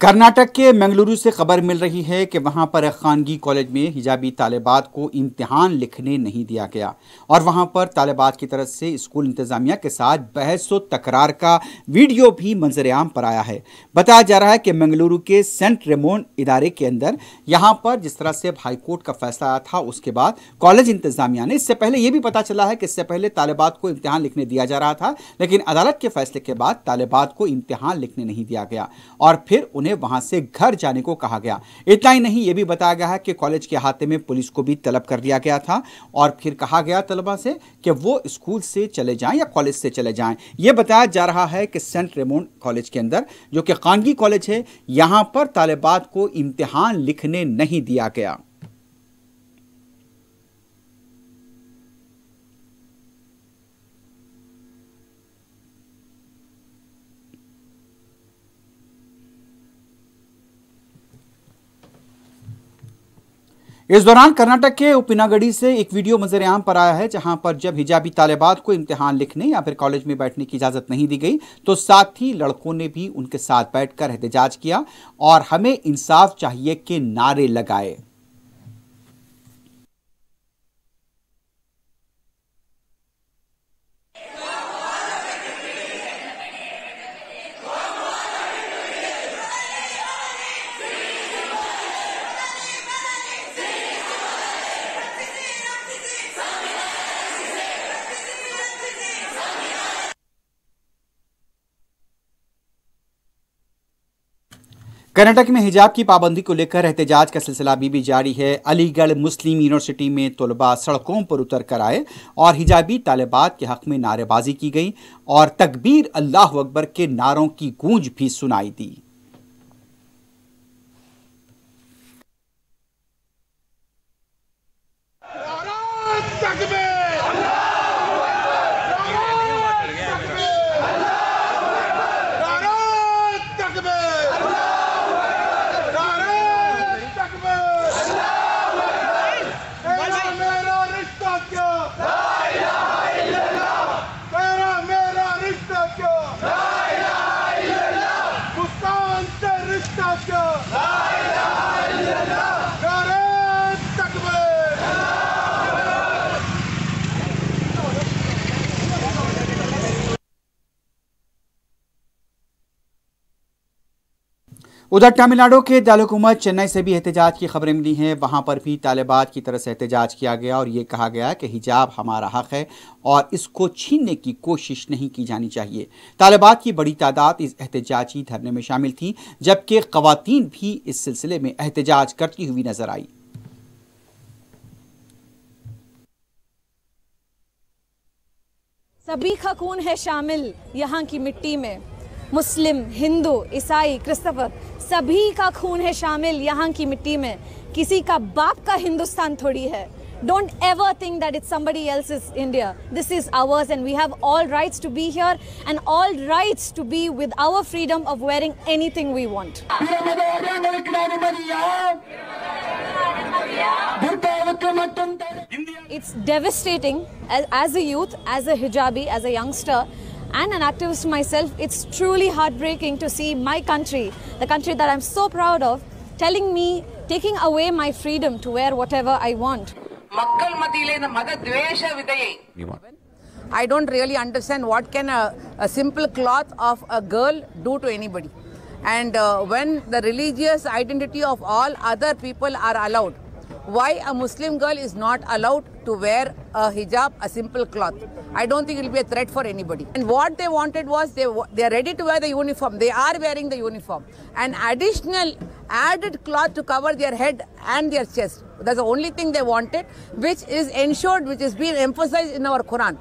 कर्नाटक के मंगलुरु से खबर मिल रही है कि वहां पर एक खानगी कॉलेज में हिजाबी तालिबात को इम्तहान लिखने नहीं दिया गया और वहां पर तालिबात की तरफ से स्कूल इंतजामिया के साथ बहस व तकरार का वीडियो भी मंजर आम पर आया है बताया जा रहा है कि मंगलुरु के सेंट रेमोन इदारे के अंदर यहां पर जिस तरह से हाईकोर्ट का फैसला आया था उसके बाद कॉलेज इंतजामिया ने इससे पहले ये भी पता चला है कि इससे पहले तालिबात को इम्तहान लिखने दिया जा रहा था लेकिन अदालत के फैसले के बाद तालिबात को इम्तहान लिखने नहीं दिया गया और फिर उन्हें उन्हें वहां से घर जाने को कहा गया इतना ही नहीं ये भी बताया गया है कि कॉलेज के हाथे में पुलिस को भी तलब कर दिया गया था और फिर कहा गया तलबा से कि वो स्कूल से चले जाएं या कॉलेज से चले जाएं यह बताया जा रहा है कि सेंट रेमोन कॉलेज के अंदर जो कि खानगी कॉलेज है यहां पर तालिबात को इम्तहान लिखने नहीं दिया गया इस दौरान कर्नाटक के उपिनागढ़ी से एक वीडियो मंजर आम पर आया है जहां पर जब हिजाबी तालिबात को इम्तिहान लिखने या फिर कॉलेज में बैठने की इजाज़त नहीं दी गई तो साथ ही लड़कों ने भी उनके साथ बैठकर एहतजाज किया और हमें इंसाफ चाहिए के नारे लगाए कर्नाटक में हिजाब की पाबंदी को लेकर एहतजाज का सिलसिला अभी भी जारी है अलीगढ़ मुस्लिम यूनिवर्सिटी में तलबा सड़कों पर उतर कर आए और हिजाबी तालिबात के हक में नारेबाजी की गई और तकबीर अल्लाह अकबर के नारों की गूंज भी सुनाई दी उधर तमिलनाडु के दारकूमत चेन्नई से भी एहतजाज की खबरें मिली हैं वहाँ पर भी तालिबात की तरह से एहतजाज किया गया और ये कहा गया कि हिजाब हमारा हक है और इसको छीनने की कोशिश नहीं की जानी चाहिए तालिबात की बड़ी तादाद इस एहतजाजी धरने में शामिल थी जबकि खवतिन भी इस सिलसिले में एहतजाज करती हुई नजर आई सभी खकून है शामिल यहाँ की मिट्टी में मुस्लिम हिंदू ईसाई क्रिस्तव सभी का खून है शामिल यहाँ की मिट्टी में किसी का बाप का हिंदुस्तान थोड़ी है don't ever think that it's somebody else is India this is ours and we have all rights to be here and all rights to be with our freedom of wearing anything we want it's devastating as a youth as a hijabi as a youngster and an activist myself, it's truly heartbreaking to see my country, the country that I'm so proud of, telling me, taking away my freedom to wear whatever I want. I don't really understand what can a, a simple cloth of a girl do to anybody. And uh, when the religious identity of all other people are allowed, why a Muslim girl is not allowed to wear a hijab, a simple cloth. I don't think it will be a threat for anybody. And what they wanted was they, they are ready to wear the uniform. They are wearing the uniform. An additional added cloth to cover their head and their chest. That's the only thing they wanted, which is ensured, which is being emphasized in our Quran.